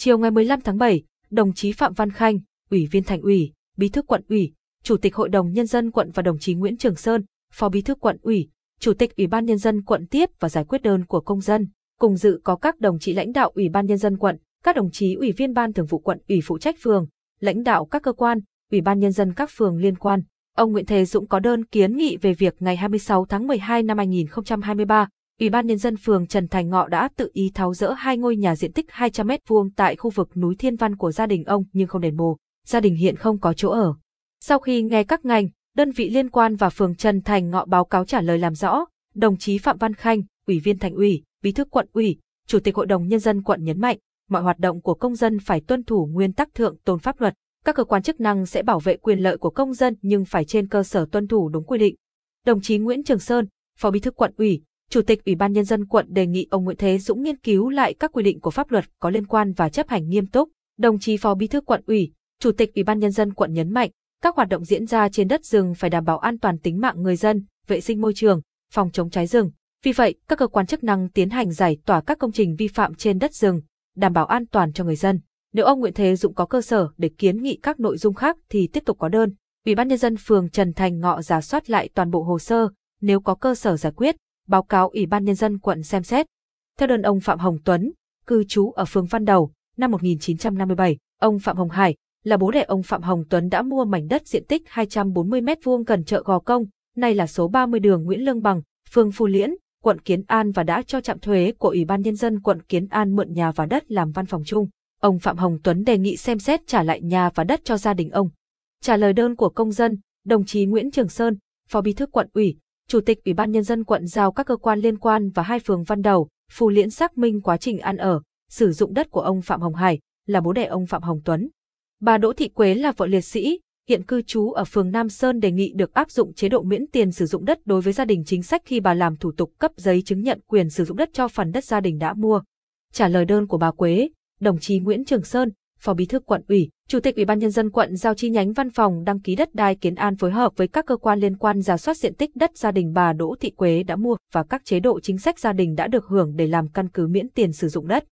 Chiều ngày 15 tháng 7, đồng chí Phạm Văn Khanh, Ủy viên Thành ủy, Bí thư quận ủy, Chủ tịch Hội đồng Nhân dân quận và đồng chí Nguyễn Trường Sơn, Phó Bí thư quận ủy, Chủ tịch Ủy ban Nhân dân quận tiếp và giải quyết đơn của công dân. Cùng dự có các đồng chí lãnh đạo Ủy ban Nhân dân quận, các đồng chí Ủy viên Ban thường vụ quận ủy phụ trách phường, lãnh đạo các cơ quan, Ủy ban Nhân dân các phường liên quan. Ông Nguyễn Thế Dũng có đơn kiến nghị về việc ngày 26 tháng 12 năm 2023, Ủy ban Nhân dân phường Trần Thành Ngọ đã tự ý tháo rỡ hai ngôi nhà diện tích 200m2 tại khu vực núi Thiên Văn của gia đình ông nhưng không đền bù, gia đình hiện không có chỗ ở. Sau khi nghe các ngành, đơn vị liên quan và phường Trần Thành Ngọ báo cáo trả lời làm rõ, đồng chí Phạm Văn Khanh, Ủy viên Thành ủy, Bí thư quận ủy, Chủ tịch Hội đồng Nhân dân quận nhấn mạnh, mọi hoạt động của công dân phải tuân thủ nguyên tắc thượng tôn pháp luật. Các cơ quan chức năng sẽ bảo vệ quyền lợi của công dân nhưng phải trên cơ sở tuân thủ đúng quy định. Đồng chí Nguyễn Trường Sơn, Phó Bí thư quận ủy, Chủ tịch Ủy ban Nhân dân quận đề nghị ông Nguyễn Thế Dũng nghiên cứu lại các quy định của pháp luật có liên quan và chấp hành nghiêm túc. Đồng chí Phó Bí thư quận ủy, Chủ tịch Ủy ban Nhân dân quận nhấn mạnh, các hoạt động diễn ra trên đất rừng phải đảm bảo an toàn tính mạng người dân, vệ sinh môi trường, phòng chống cháy rừng. Vì vậy, các cơ quan chức năng tiến hành giải tỏa các công trình vi phạm trên đất rừng, đảm bảo an toàn cho người dân. Nếu ông Nguyễn Thế Dũng có cơ sở để kiến nghị các nội dung khác thì tiếp tục có đơn. Ủy ban nhân dân phường Trần Thành Ngọ giả soát lại toàn bộ hồ sơ, nếu có cơ sở giải quyết, báo cáo Ủy ban Nhân dân quận xem xét. Theo đơn ông Phạm Hồng Tuấn, cư trú ở phường Văn Đầu, năm 1957, ông Phạm Hồng Hải, là bố đẻ ông Phạm Hồng Tuấn đã mua mảnh đất diện tích 240 m2 gần chợ Gò Công, nay là số 30 đường Nguyễn Lương Bằng, phường Phù Liễn, quận Kiến An và đã cho trạm thuế của Ủy ban Nhân dân quận Kiến An mượn nhà và đất làm văn phòng chung. Ông Phạm Hồng Tuấn đề nghị xem xét trả lại nhà và đất cho gia đình ông. Trả lời đơn của công dân, đồng chí Nguyễn Trường Sơn, Phó Bí thư quận ủy, Chủ tịch Ủy ban Nhân dân quận giao các cơ quan liên quan và hai phường văn đầu, phù liễn xác minh quá trình ăn ở, sử dụng đất của ông Phạm Hồng Hải, là bố đẻ ông Phạm Hồng Tuấn. Bà Đỗ Thị Quế là vợ liệt sĩ, hiện cư trú ở phường Nam Sơn đề nghị được áp dụng chế độ miễn tiền sử dụng đất đối với gia đình chính sách khi bà làm thủ tục cấp giấy chứng nhận quyền sử dụng đất cho phần đất gia đình đã mua. Trả lời đơn của bà Quế, đồng chí Nguyễn Trường Sơn, phó bí thư quận ủy, chủ tịch ủy ban nhân dân quận giao chi nhánh văn phòng đăng ký đất đai kiến an phối hợp với các cơ quan liên quan giả soát diện tích đất gia đình bà Đỗ Thị Quế đã mua và các chế độ chính sách gia đình đã được hưởng để làm căn cứ miễn tiền sử dụng đất.